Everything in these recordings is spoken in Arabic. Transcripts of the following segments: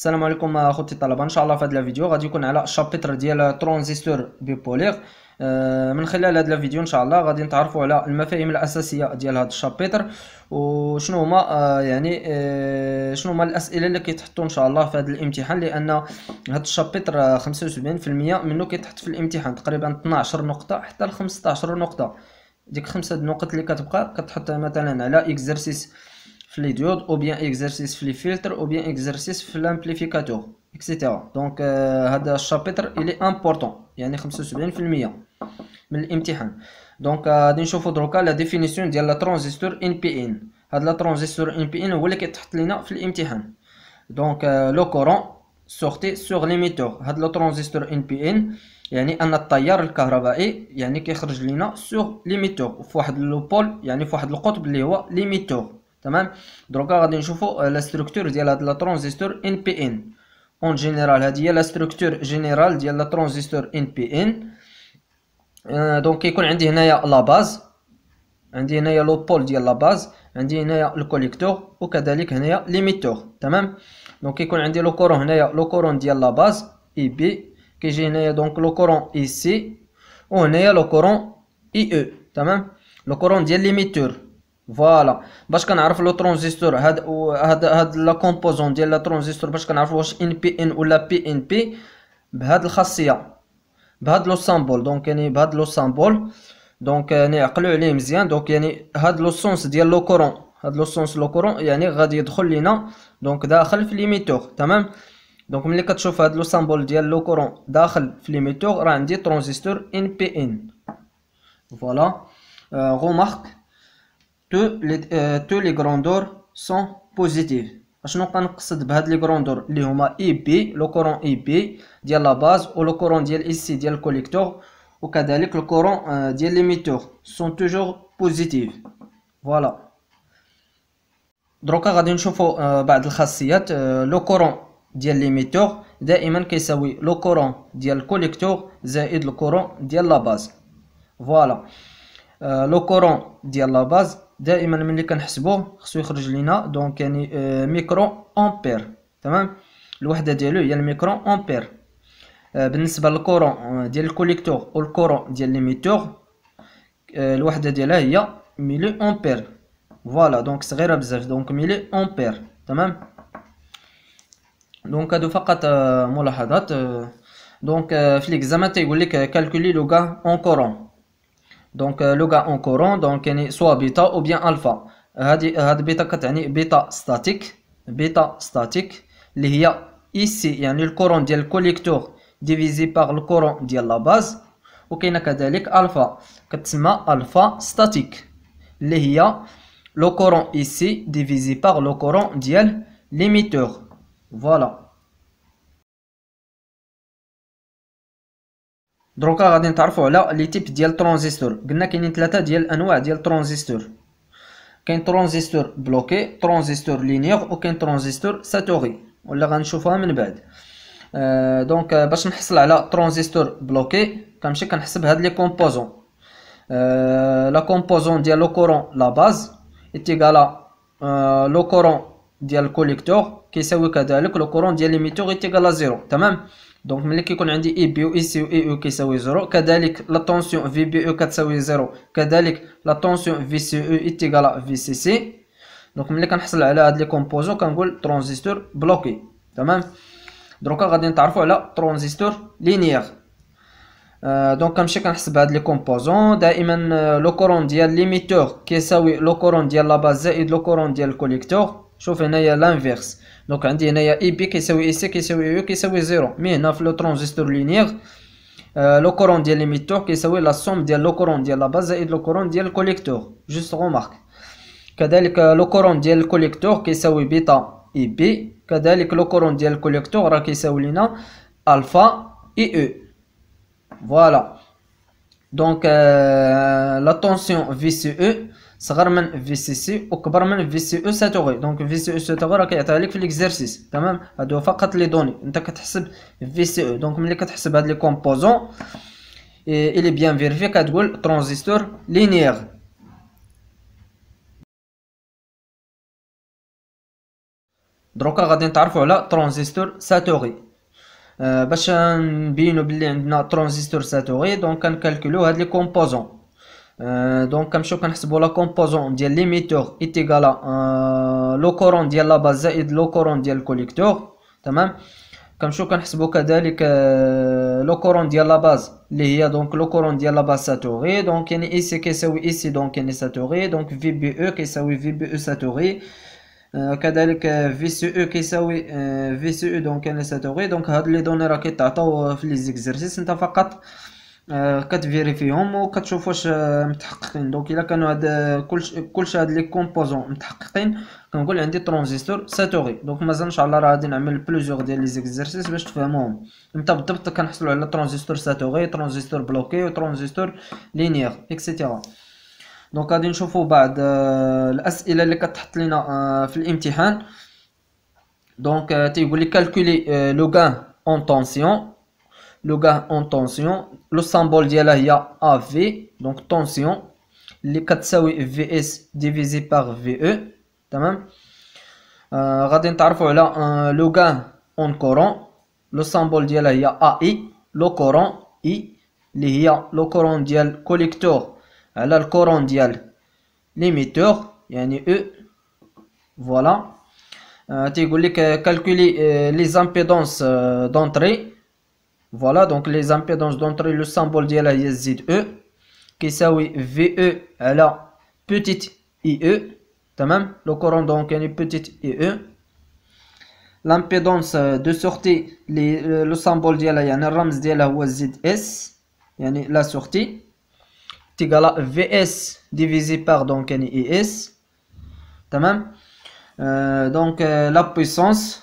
السلام عليكم آه، اخوتي الطلبه ان شاء الله في هذا الفيديو غادي يكون على الشابتر ديال ترانزستور بيبوليغ آه، من خلال هذا الفيديو ان شاء الله غادي نتعرفوا على المفاهيم الاساسيه ديال هذا الشابتر وشنو هما آه، يعني شنو هما الاسئله اللي كيتحطوا ان شاء الله في هذا الامتحان لان هذا الشابتر 75% منه كيتحط في الامتحان تقريبا 12 نقطه حتى ل 15 نقطه ديك خمسة النقط اللي كتبقى كتحطها مثلا على اكزرسيس في لي ديود او بيان اكزرسيس في لي فلتر او بيان اكزرسيس في لامبليفيكاتور اكسيتيرا دونك هذا الشابيتر الي امبورطون يعني 75% من الامتحان دونك غادي نشوفو دروكا لا ديفينيسيون ديال لا ترانزستور ان بي ان هاد لا ترانزستور ان بي ان هو اللي كيتحط لينا في الامتحان دونك لو كورون سورتي سور ليميتور هاد لو ترانزستور ان بي ان يعني ان التيار الكهربائي يعني كيخرج لينا سور ليميتور في واحد لو بول يعني في واحد القطب اللي هو ليميتور تمام دروكا غادي نشوفو آه، لا ستركتور ديال هاد لا ترانزستور ان بي ان اون جينيرال هادي هي لا ستركتور جينيرال ديال لا ترانزستور ان بي ان دونك كيكون عندي هنايا لا باز عندي هنايا لو بول ديال لا باز عندي هنايا الكوليكتور وكذلك هنايا ليميتور تمام دونك كيكون عندي لو كورون هنايا لو كورون ديال لا باز اي بي كيجي هنايا دونك لو كورون اي سي وهنايا لو كورون اي او تمام لو كورون ديال ليميتور فوالا باش كنعرف لو ترانزستور هاد هاد هاد لا كومبوزون ديال لا ترانزستور باش كنعرف واش ان بي ان ولا بي ان بي بهاد الخاصيه بهاد لو سامبول دونك يعني بهاد لو سامبول دونك يعني عقلوا عليه مزيان دونك يعني هاد لو سونس ديال لو كورون هاد لو سونس لو كورون يعني غادي يدخل لينا دونك داخل في ليميتور تمام دونك ملي كتشوف هاد لو سامبول ديال لو كورون داخل في ليميتور راه عندي ترانزستور ان بي ان فوالا غومارك تو لي تو لي غروندور سون بوزيتيف اشنو كنقصد بهاد لي غروندور اللي هما اي بي لو كورون اي بي ديال لا باز و لو كورون ديال اي سي ديال الكوليكتور وكذلك لو كورون ديال لي ليميتور سون توجور بوزيتيف فوالا دروكا غادي نشوفو بعض الخاصيات لو كورون ديال لي ليميتور دائما كيساوي لو كورون ديال الكوليكتور زائد لو كورون ديال لا باز فوالا لو كورون ديال لا باز دائما ملي كنحسبوه خصو يخرج لينا دونك يعني آه، ميكرو امبير تمام الوحده ديالو هي الميكرو امبير آه، بالنسبه للكورون آه، ديال الكوليكتور والكورون ديال ليميتور الوحده ديالها هي ميلي امبير فوالا دونك صغيره بزاف دونك ميلي امبير تمام دونك هادو فقط ملاحظات دونك في ليكزامان تيقول لك كالكولي لوغا اون كورون donc euh, le courant donc soit beta ou bien alpha Radio bêta, beta bêta beta statique beta statique il ici il y a le courant d'iel collecteur divisé par le courant d'iel la base ou bien alpha katsima alpha statique il le courant ici divisé par le courant d'iel limiteur. voilà دروكا غادي نتعرفوا على لي تيب ديال ترانزستور قلنا كاينين ثلاثه ديال الانواع ديال ترانزستور كاين ترانزستور بلوكي ترانزستور لينيغ وكاين ترانزستور ساتوري ولا غنشوفها من بعد آه، دونك آه، باش نحصل على ترانزستور بلوكي كنمشي كنحسب هاد لي كومبوزون آه، لا كومبوزون ديال لو كورون لا باز اتيكالا لو كورون ديال الكوليكتور كيساوي كذلك لو كورون ديال ليميتور غيتيكالا زيرو تمام دونك ملي كيكون عندي اي بي و اي سي و اي او كيساوي زيرو كذلك لا طونسيون في بي او كتساوي زيرو كذلك e e لا طونسيون في سي او ايتيكالا في سي سي دونك ملي كنحصل على هاد لي كومبوزون كنقول ترانزستور بلوكي تمام دروكا غادي نتعرفوا على ترانزستور لينيير آه، دونك كنمشي كنحسب هاد لي كومبوزون دائما لو آه، كورون ديال ليميتور كيساوي لو كورون ديال لاباز زائد لو كورون ديال الكوليكتور chose est l'inverse donc quand il a Ib qui est ici, qui est ça qui est ici mais dans le transistor linéaire le courant diélecteur qui est la somme du courant la base et le courant collector. collecteur juste remarque qu'avec le courant dié qui est ça et beta Ib le courant dié qui est alpha et e voilà donc euh, la tension VCE صغر من في سي سي وكبر من في سي او ساتوغي دونك في سي او ساتوغي راه كيعطيها لك في ليكزارسيس تمام هادو فقط لي دوني انت كتحسب في سي او دونك ملي كتحسب هاد لي كومبوزون لي بيان فيرفي كتقول ترونزيستور لينيير دروكا غادي نتعرفوا على ترونزيستور ساتوغي اه، باش نبينو بلي عندنا ترونزيستور ساتوغي دونك كنكالكولو هاد لي كومبوزون دونك كنمشيو كنحسبو لا كومبوزون ديال ليميتور ايتيغالا لو كورون ديال لا باز زائد لو كورون ديال الكوليكتور تمام كنمشيو كنحسبو كذلك لو كورون ديال لا باز اللي هي دونك لو كورون ديال لا باز ساتوري دونك يعني اي سي كيساوي اي سي دونك يعني ساتوري دونك في بي او كيساوي في بي او ساتوري كذلك في سي او كيساوي في سي او دونك يعني ساتوري دونك هاد لي دوني راه كيتعطاو في لي زيكزرسيس نتا فقط آه، كتفيريفيهم وكتشوف واش آه، متحققين دونك الا كانوا هاد آه، كلشي كلش هاد لي كومبوزون متحققين كنقول عندي ترونزيستور ساتوري دونك مازال ان شاء الله راه غادي نعمل بلوزيغ ديال لي زيكزارسيس باش تفهموهم امتى بالضبط كنحصلوا على ترونزيستور ساتوري ترونزيستور بلوكي وترونزيستور لينيير اكسيتيرا دونك غادي نشوفوا بعض الاسئله اللي كتحط لينا في الامتحان دونك تيقول لي كالكولي لو غان اون طونسيون le gain en tension, le symbole de la AV, donc tension, les 4 VS divisé par VE, euh, tamam. euh, le gain en courant, le symbole de la AI, le courant I, le courant dial collecteur, le courant dial l'émetteur, yani E, voilà. Euh, tu euh, calculer euh, les impédances d'entrée. Voilà, donc les impédances d'entrée, le symbole ديالها la ZE qui veut VE la petite IE. le courant donc donc petite IE. L'impédance euh, de sortie, euh, le symbole ديالها la الرمز ديالها la ZS, la sortie est VS divisé par donc une IS. Tamam. euh, donc euh, la puissance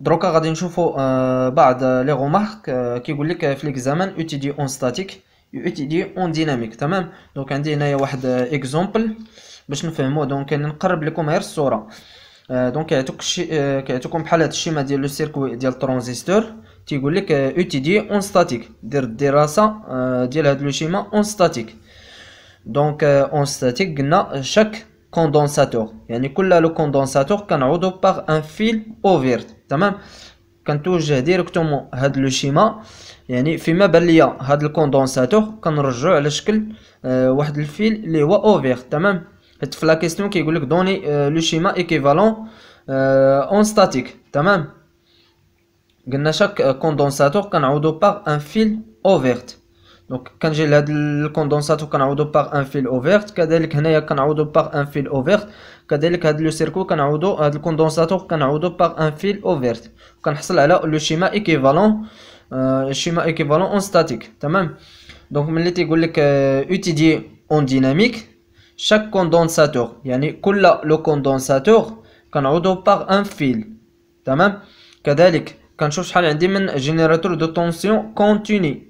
دروكا غادي نشوفو آه، بعض آه، لي غومارك آه، كيقول لك في ليكزامان اوتيدي اون ستاتيك اوتيدي اون ديناميك تمام دونك عندي هنايا واحد اكزومبل باش نفهمو دونك نقرب لكم غير الصوره دونك كيعطيك كيعطيكم بحال هاد الشيما ديال لو سيركوي ديال الترانزستور تيقول لك اوتيدي اون ستاتيك دير الدراسه ديال هاد لو شيما اون ستاتيك دونك اون ستاتيك قلنا شاك كوندونساتور يعني كل لو كوندونساتور كنعوضو باغ ان فيل اوفيرت تمام كنتوجه ديريكتومون هاد لو شيما يعني فيما بان ليا هاد الكوندونساتور كنرجعو على شكل آه، واحد الفيل اللي هو اوفير تمام حيت في لا كيسيون كيقول لك دوني آه، لو شيما ايكيفالون آه، اون ستاتيك تمام قلنا شاك كوندونساتور كنعوضو باغ ان فيل اوفيرت دونك كنجي لهاد الكوندونسات وكنعوضو باغ ان فيل اوفيرت كذلك هنايا كنعوضو باغ ان فيل اوفيرت كذلك هاد لو سيركو كنعوضو هاد الكوندونساتور كنعوضو باغ ان فيل اوفيرت وكنحصل على لو شيما ايكيفالون آه شيما ايكيفالون اون ستاتيك تمام دونك ملي تيقول لك اوتيدي اون ديناميك شاك كوندونساتور يعني كل لو كوندونساتور كنعوضو باغ ان فيل تمام كذلك كنشوف شحال عندي من جينيراتور دو طونسيون كونتيني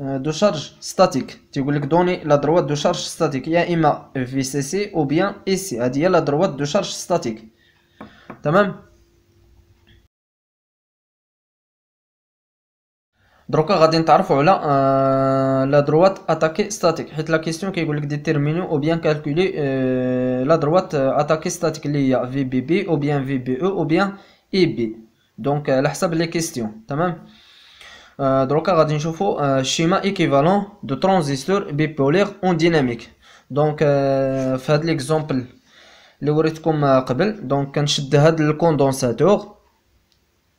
دو شارج ستاتيك تيقول لك دوني لا دروات دو شارج ستاتيك يا اما في سي سي او بيان اي سي هذه هي لا دروات دو شارج ستاتيك تمام دروكا غادي نتعرفوا على لا دروات اتاكي ستاتيك حيت لا كيسيون كيقول لك ديتيرميني او بيان كالكولي لا دروات اتاكي ستاتيك اللي هي في بي بي او بيان في بي او او بيان اي بي دونك على حسب لي كيسيون تمام Euh, donc, on va un schéma équivalent de transistor bipolaire en dynamique. Donc, euh, faites l'exemple. Le euh, Donc, on le condensateur.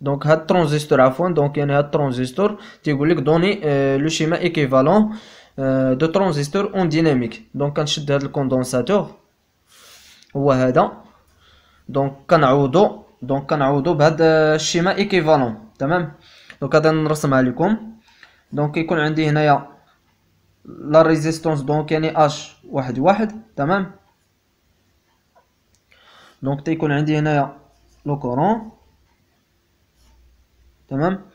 Donc, un transistor à Donc, il y a un transistor. Qui veux donner le schéma équivalent de transistor en dynamique. Donc, on le condensateur. Donc, on va Donc, un bah, schéma équivalent. دونك غادي نرسمها لكم دونك كيكون عندي هنايا لا ريزيستونس دونك يعني اش واحد واحد تمام دونك تيكون عندي هنايا لو كورون تمام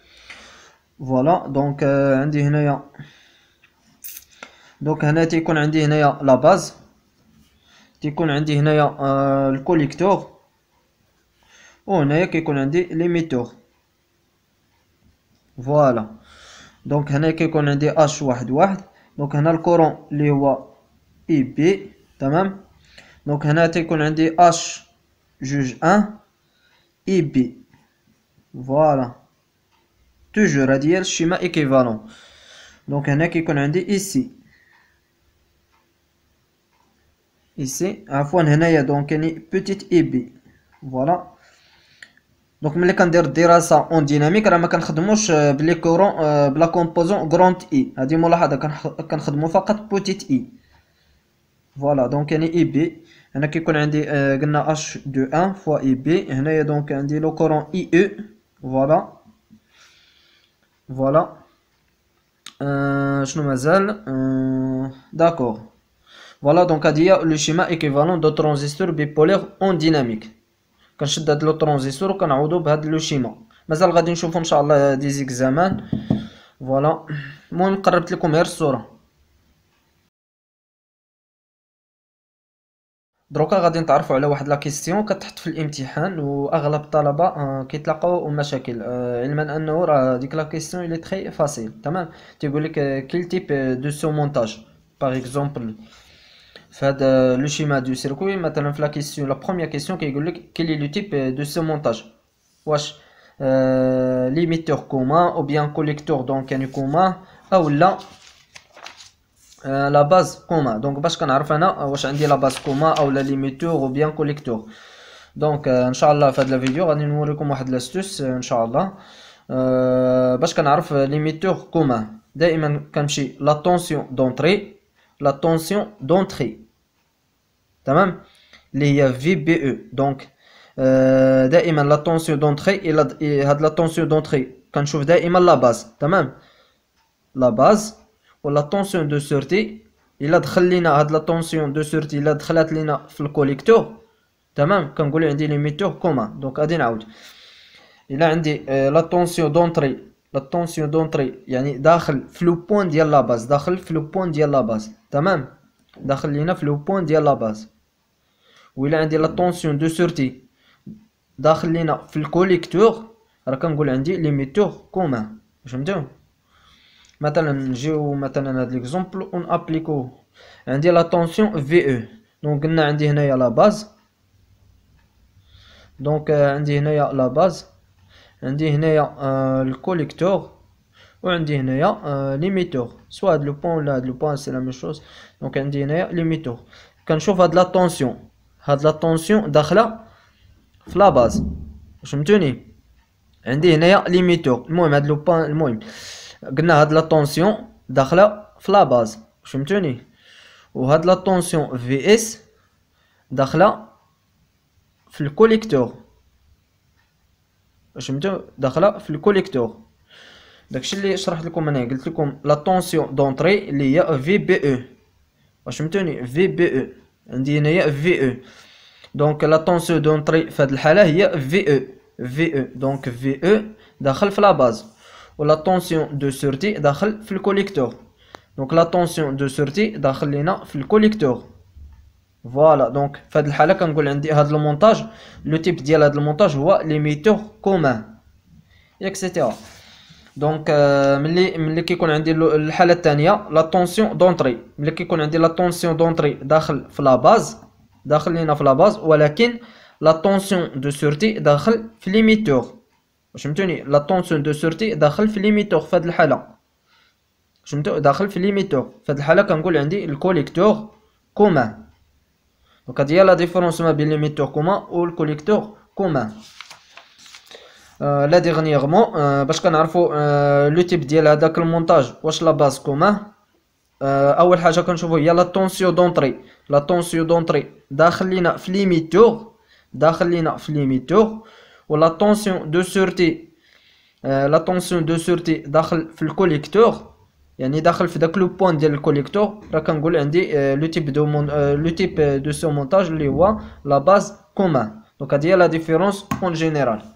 فوالا دونك عندي هنايا دونك هنا تيكون عندي هنايا لا باز تيكون عندي هنايا الكوليكتور آه، وهنايا كيكون عندي ليميتور Voilà. Donc, on a des H1, Donc, on a le courant, les et B. Donc, Donc, on a des H, juge 1, et B. Voilà. Toujours à dire schéma équivalent. Donc, on a dit ici. Ici, à fois, on a donc une petite et B. Voilà. Donc, je vais dire ça en dynamique. Je vais euh, dire que les courants sont euh, composants grand I. Je vais dire que je vais faire petite I. Voilà, donc il y a IB. Il y a H21 fois IB. Il y a donc le courant IE. Voilà. Voilà. Je ne sais pas. D'accord. Voilà, donc il y a le schéma équivalent de transistor bipolaire en dynamique. كنشد هاد لو ترونزيسور وكنعوضو بهاد لو شيما مازال غادي نشوفو ان شاء الله دي زيكزامان فوالا المهم قربت لكم غير الصوره دروكا غادي نتعرفوا على واحد لا كيسيون كتحط في الامتحان واغلب الطلبه آه، كيتلاقاو مشاكل آه، علما انه راه ديك لا كيسيون لي تري فاسيل تمام تيقول لك كيل تيب دو سومونتاج باغ اكزومبل Fade euh, le schéma du circuit, maintenant la question, la première question qui est quel est le type euh, de ce montage? limiteur limiteur commun ou bien collecteur donc un commun ou là euh, la base commun. Donc parce qu'on a refait là, on dit la base commun ou la limiteur ou bien collecteur. Donc Inch'Allah, fade la vidéo, on va vous montrer l'astuce. astuce inshallah. limiteur commun كنعرف ليميتور كومان un la tension tension la tension tension d'entrée تمام اللي هي في بي او دونك دائما لا طونسيون دونتري هاد لا طونسيون دونتري كنشوف دائما لا باز تمام لا باز ولا طونسيون دو سورتي الا دخل لينا هاد لا طونسيون دو سورتي الا دخلت لينا في الكوليكتور تمام كنقول عندي ليميتور كومان دونك غادي نعاود الا عندي لا طونسيون دونتري لا طونسيون دونتري يعني داخل في لو بوين ديال لا باز داخل في لو بوين ديال لا باز تمام داخل لينا في لو بوين ديال لا باز ولا عندي لا طونسيون دو سورتي داخل لينا في الكوليكتور راه كنقول عندي ليميتور كومان فهمتوا مثلا نجيو مثلا هاد ليكزومبل اون ابليكو عندي لا طونسيون في او دونك قلنا عندي هنايا لا باز دونك عندي هنايا لا باز عندي هنايا آه الكوليكتور وعندي هنايا ليميتور سوا هاد لو بوين ولا هاد لو بوان سي لا ميم شوز دونك عندي هنايا ليميتور كنشوف هاد لا طونسيون هاد لا طونسيون داخله في لا باز فهمتوني عندي هنايا ليميتو المهم هاد لو بان المهم قلنا هاد لا طونسيون داخله في لا باز فهمتوني وهاد لا طونسيون في اس داخله في الكوليكتور فهمتو داخله في الكوليكتور داكشي اللي شرحت لكم انا قلت لكم لا طونسيون دونطري اللي هي في بي او فهمتوني في بي او عندي هنايا في او دونك لا طونسو دونطري في هاد الحاله هي في او في او دونك في او داخل في لا باز ولا طونسيون دو سورتي داخل في الكوليكتور دونك لا طونسيون دو سورتي داخل لينا في الكوليكتور فوالا دونك في هاد الحاله كنقول عندي هاد المونتاج لو تيب ديال هاد المونتاج هو لي كومان اكسيتيرا دونك ملي ملي كيكون عندي الحاله الثانيه لا طونسيون دونتري ملي كيكون عندي لا طونسيون دونتري داخل في لا باز داخل لينا في لا باز ولكن لا طونسيون دو سورتي داخل في ليميتور فهمتوني لا طونسيون دو سورتي داخل في ليميتور في هذه الحاله فهمتو داخل في ليميتور في هذه الحاله كنقول عندي الكوليكتور كومان دونك هادي هي لا ديفيرونس ما بين ليميتور كومان والكوليكتور كومان لا ديغنيغمون باش كنعرفوا لو تيب ديال هذاك المونتاج واش لا باز كومه اول حاجه كنشوفوا هي لا طونسيو دونطري لا طونسيو دونطري داخل لينا في ليميتور داخل لينا في ليميتور ولا طونسيون دو سورتي لا طونسيون دو سورتي داخل في الكوليكتور يعني داخل في داك لو بوين ديال الكوليكتور راه كنقول عندي لو تيب دو لو تيب دو سو مونتاج اللي هو لا باز كومان دونك هادي هي لا ديفيرونس اون جينيرال